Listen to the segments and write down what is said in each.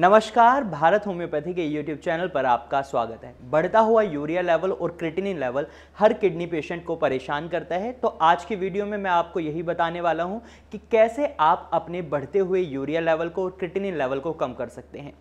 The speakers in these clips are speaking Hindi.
नमस्कार भारत होम्योपैथी के यूट्यूब चैनल पर आपका स्वागत है बढ़ता हुआ यूरिया लेवल और क्रिटिनिन लेवल हर किडनी पेशेंट को परेशान करता है तो आज की वीडियो में मैं आपको यही बताने वाला हूं कि कैसे आप अपने बढ़ते हुए यूरिया लेवल को और क्रिटिनिन लेवल को कम कर सकते हैं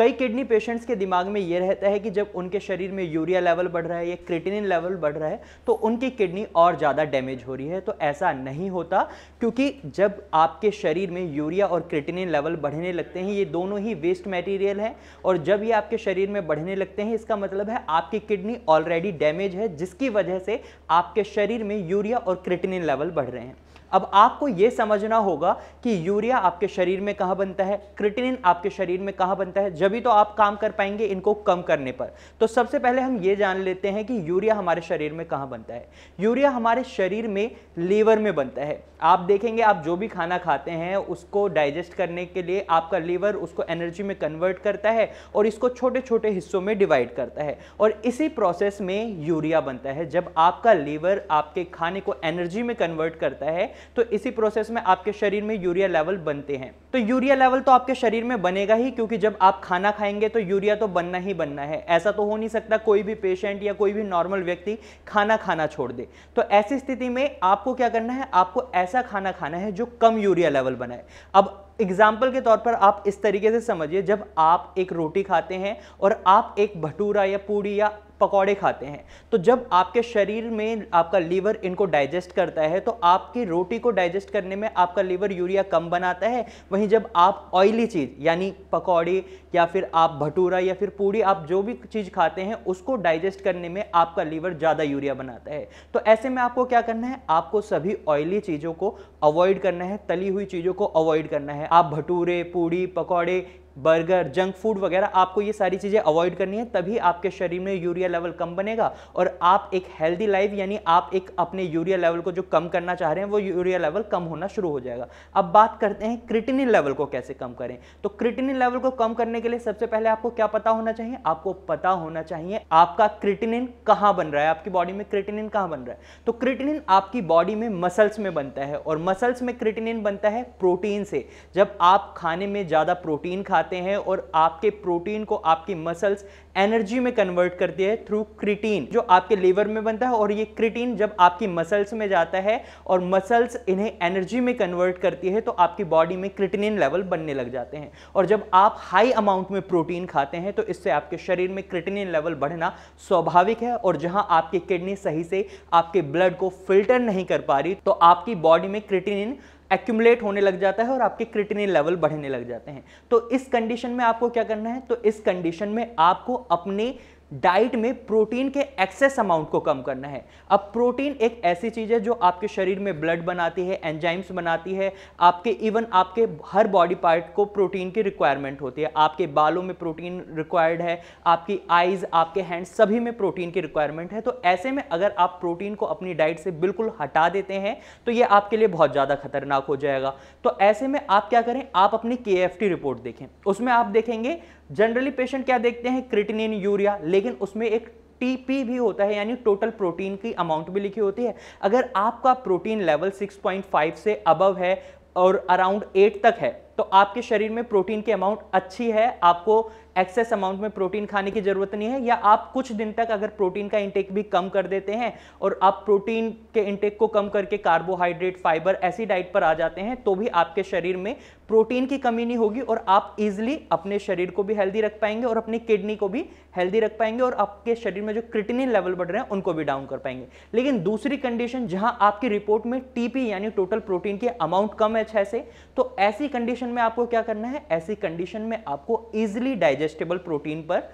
कई किडनी पेशेंट्स के दिमाग में ये रहता है कि जब उनके शरीर में यूरिया लेवल बढ़ रहा है या क्रिटिनिन लेवल बढ़ रहा है तो उनकी किडनी और ज़्यादा डैमेज हो रही है तो ऐसा नहीं होता क्योंकि जब आपके शरीर में यूरिया और क्रिटिनिन लेवल बढ़ने लगते हैं ये दोनों ही वेस्ट मटेरियल हैं और जब ये आपके शरीर में बढ़ने लगते हैं इसका मतलब है आपकी किडनी ऑलरेडी डैमेज है जिसकी वजह से आपके शरीर में यूरिया और क्रिटिनिन लेवल बढ़ रहे हैं अब आपको ये समझना होगा कि यूरिया आपके शरीर में कहाँ बनता है क्रिटिनिन आपके शरीर में कहाँ बनता है जब तो आप काम कर पाएंगे इनको कम करने पर तो सबसे पहले हम ये जान लेते हैं कि यूरिया हमारे शरीर में कहाँ बनता है यूरिया हमारे शरीर में लीवर में बनता है आप देखेंगे आप जो भी खाना खाते हैं उसको डाइजेस्ट करने के लिए आपका लीवर उसको एनर्जी में कन्वर्ट करता है और इसको छोटे छोटे हिस्सों में डिवाइड करता है और इसी प्रोसेस में यूरिया बनता है जब आपका लीवर आपके खाने को एनर्जी में कन्वर्ट करता है तो इसी प्रोसेस में आपके शरीर में यूरिया लेवल बनते हैं तो यूरिया लेवल तो आपके शरीर में बनेगा ही क्योंकि जब आप खाना खाएंगे तो यूरिया तो बनना ही बनना है ऐसा तो हो नहीं सकता कोई भी पेशेंट या कोई भी नॉर्मल व्यक्ति खाना खाना छोड़ दे तो ऐसी स्थिति में आपको क्या करना है आपको ऐसा खाना खाना है जो कम यूरिया लेवल बनाए अब एग्जाम्पल के तौर पर आप इस तरीके से समझिए जब आप एक रोटी खाते हैं और आप एक भटूरा या पूड़ी या पकौड़े खाते हैं तो जब आपके शरीर में आपका लीवर इनको डाइजेस्ट करता है तो आपकी रोटी को डाइजेस्ट करने में आपका लीवर यूरिया कम बनाता है वहीं जब आप ऑयली चीज़ यानी पकौड़े या फिर आप भटूरा या फिर पूड़ी आप जो भी चीज़ खाते हैं उसको डाइजेस्ट करने में आपका लीवर ज़्यादा यूरिया बनाता है तो ऐसे में आपको क्या करना है आपको सभी ऑयली चीज़ों को अवॉइड करना है तली हुई चीज़ों को अवॉइड करना है आप भटूरे पूड़ी पकौड़े बर्गर जंक फूड वगैरह आपको ये सारी चीज़ें अवॉइड करनी है तभी आपके शरीर में यूरिया लेवल कम बनेगा और आप एक हेल्दी लाइफ यानी आप एक अपने यूरिया लेवल को जो कम करना चाह रहे हैं वो यूरिया लेवल कम होना शुरू हो जाएगा अब बात करते हैं क्रिटिनिन लेवल को कैसे कम करें तो क्रिटिनिन लेवल को कम करने के लिए सबसे पहले आपको क्या पता होना चाहिए आपको पता होना चाहिए आपका क्रिटिनिन कहाँ बन रहा है आपकी बॉडी में क्रिटिनिन कहाँ बन रहा है तो क्रिटिनिन आपकी बॉडी में मसल्स में बनता है और मसल्स में क्रिटिनिन बनता है प्रोटीन से जब आप खाने में ज़्यादा प्रोटीन खा खाते हैं और आपके प्रोटीन को आपकी मसल्स एनर्जी में कन्वर्ट करती है थ्रू क्रिटीन जो आपके लीवर में बनता है और ये क्रिटीन जब आपकी मसल्स में जाता है और मसल्स इन्हें एनर्जी में कन्वर्ट करती है तो आपकी बॉडी में क्रिटिनिन लेवल बनने लग जाते हैं और जब आप हाई अमाउंट में प्रोटीन खाते हैं तो इससे आपके शरीर में क्रिटिनिन लेवल बढ़ना स्वाभाविक है और जहां आपकी किडनी सही से आपके ब्लड को फिल्टर नहीं कर पा रही तो आपकी बॉडी में क्रिटिनिन एक्यूमुलेट होने लग जाता है और आपके क्रिटिनिन लेवल बढ़ने लग जाते हैं तो इस कंडीशन में आपको क्या करना है तो इस कंडीशन में आपको अपने डाइट में प्रोटीन के एक्सेस अमाउंट को कम करना है अब प्रोटीन एक ऐसी चीज़ है जो आपके शरीर में ब्लड बनाती है एंजाइम्स बनाती है आपके इवन आपके हर बॉडी पार्ट को प्रोटीन की रिक्वायरमेंट होती है आपके बालों में प्रोटीन रिक्वायर्ड है आपकी आइज़ आपके हैंड सभी में प्रोटीन की रिक्वायरमेंट है तो ऐसे में अगर आप प्रोटीन को अपनी डाइट से बिल्कुल हटा देते हैं तो ये आपके लिए बहुत ज़्यादा खतरनाक हो जाएगा तो ऐसे में आप क्या करें आप अपनी के रिपोर्ट देखें उसमें आप देखेंगे जनरली पेशेंट क्या देखते हैं क्रिटिनिन यूरिया लेकिन उसमें एक टीपी भी होता है यानी टोटल प्रोटीन की अमाउंट भी लिखी होती है अगर आपका प्रोटीन लेवल 6.5 से अबव है और अराउंड 8 तक है तो आपके शरीर में प्रोटीन की अमाउंट अच्छी है आपको एक्सेस अमाउंट में प्रोटीन खाने की ज़रूरत नहीं है या आप कुछ दिन तक अगर प्रोटीन का इंटेक भी कम कर देते हैं और आप प्रोटीन के इंटेक को कम करके कार्बोहाइड्रेट फाइबर ऐसी डाइट पर आ जाते हैं तो भी आपके शरीर में प्रोटीन की कमी नहीं होगी और आप इजिली अपने शरीर को भी हेल्दी रख पाएंगे और अपनी किडनी को भी हेल्दी रख पाएंगे और आपके शरीर में जो क्रिटिनिन लेवल बढ़ रहे हैं उनको भी डाउन कर पाएंगे लेकिन दूसरी कंडीशन जहां आपकी रिपोर्ट में टीपी यानी टोटल प्रोटीन के अमाउंट कम है छह से तो ऐसी कंडीशन में आपको क्या करना है ऐसी कंडीशन में आपको इजिली डाइजेस्ट डाइजेस्टेबल प्रोटीन पर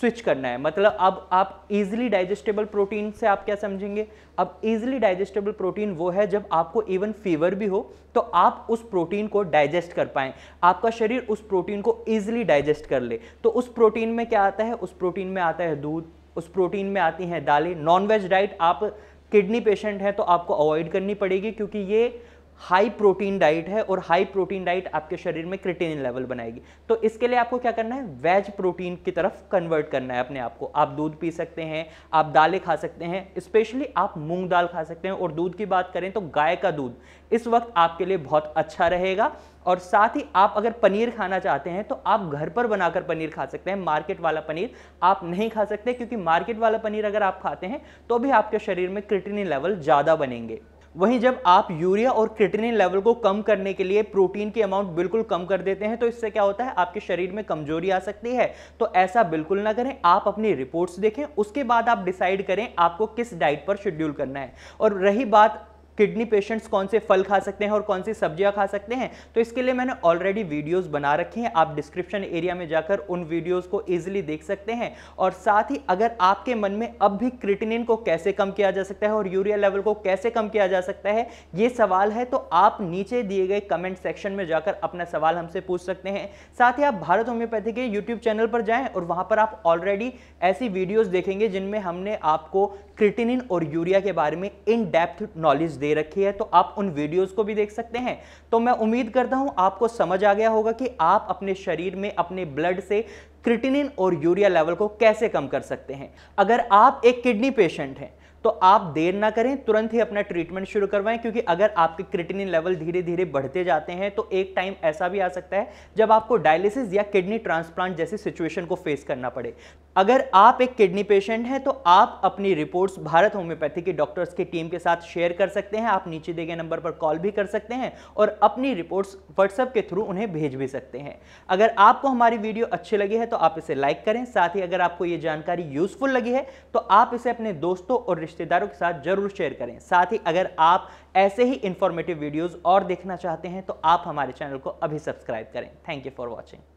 स्विच करना है मतलब अब आप इजिली डाइजेस्टेबल प्रोटीन से आप क्या समझेंगे अब इजिली डाइजेस्टेबल प्रोटीन वो है जब आपको इवन फीवर भी हो तो आप उस प्रोटीन को डाइजेस्ट कर पाएं आपका शरीर उस प्रोटीन को इजिली डाइजेस्ट कर ले तो उस प्रोटीन में क्या आता है उस प्रोटीन में आता है दूध उस प्रोटीन में आती हैं दालें नॉनवेज डाइट आप किडनी पेशेंट हैं तो आपको अवॉइड करनी पड़ेगी क्योंकि ये हाई प्रोटीन डाइट है और हाई प्रोटीन डाइट आपके शरीर में क्रिटेनिन लेवल बनाएगी तो इसके लिए आपको क्या करना है वेज प्रोटीन की तरफ कन्वर्ट करना है अपने आप को आप दूध पी सकते हैं आप दालें खा सकते हैं स्पेशली आप मूंग दाल खा सकते हैं और दूध की बात करें तो गाय का दूध इस वक्त आपके लिए बहुत अच्छा रहेगा और साथ ही आप अगर पनीर खाना चाहते हैं तो आप घर पर बनाकर पनीर खा सकते हैं मार्केट वाला पनीर आप नहीं खा सकते क्योंकि मार्केट वाला पनीर अगर आप खाते हैं तो भी आपके शरीर में क्रिटिनी लेवल ज़्यादा बनेंगे वहीं जब आप यूरिया और क्रिटिनिन लेवल को कम करने के लिए प्रोटीन की अमाउंट बिल्कुल कम कर देते हैं तो इससे क्या होता है आपके शरीर में कमजोरी आ सकती है तो ऐसा बिल्कुल ना करें आप अपनी रिपोर्ट्स देखें उसके बाद आप डिसाइड करें आपको किस डाइट पर शेड्यूल करना है और रही बात किडनी पेशेंट्स कौन से फल खा सकते हैं और कौन सी सब्जियां खा सकते हैं तो इसके लिए मैंने ऑलरेडी वीडियोस बना रखे हैं आप डिस्क्रिप्शन एरिया में जाकर उन वीडियोस को इजीली देख सकते हैं और साथ ही अगर आपके मन में अब भी क्रिटिनिन को कैसे कम किया जा सकता है और यूरिया लेवल को कैसे कम किया जा सकता है ये सवाल है तो आप नीचे दिए गए कमेंट सेक्शन में जाकर अपना सवाल हमसे पूछ सकते हैं साथ ही आप भारत होम्योपैथी के यूट्यूब चैनल पर जाएँ और वहाँ पर आप ऑलरेडी ऐसी वीडियोज़ देखेंगे जिनमें हमने आपको क्रिटिनिन और यूरिया के बारे में इन डेप्थ नॉलेज दे रखी है तो आप उन वीडियोस को भी देख सकते हैं तो मैं उम्मीद करता हूं आपको समझ आ गया होगा कि आप अपने शरीर में अपने ब्लड से क्रिटिनिन और यूरिया लेवल को कैसे कम कर सकते हैं अगर आप एक किडनी पेशेंट हैं तो आप देर ना करें तुरंत ही अपना ट्रीटमेंट शुरू करवाएं क्योंकि अगर आपके क्रिटिनिन लेवल धीरे धीरे बढ़ते जाते हैं तो एक टाइम ऐसा भी आ सकता है जब आपको डायलिसिस या किडनी ट्रांसप्लांट जैसी सिचुएशन को फेस करना पड़े अगर आप एक किडनी पेशेंट हैं तो आप अपनी रिपोर्ट्स भारत होम्योपैथी के डॉक्टर्स की टीम के साथ शेयर कर सकते हैं आप नीचे दिए गए नंबर पर कॉल भी कर सकते हैं और अपनी रिपोर्ट्स व्हाट्सएप के थ्रू उन्हें भेज भी सकते हैं अगर आपको हमारी वीडियो अच्छी लगी है तो आप इसे लाइक करें साथ ही अगर आपको ये जानकारी यूजफुल लगी है तो आप इसे अपने दोस्तों और रिश्तेदारों के साथ जरूर शेयर करें साथ ही अगर आप ऐसे ही इंफॉर्मेटिव वीडियोज़ और देखना चाहते हैं तो आप हमारे चैनल को अभी सब्सक्राइब करें थैंक यू फॉर वॉचिंग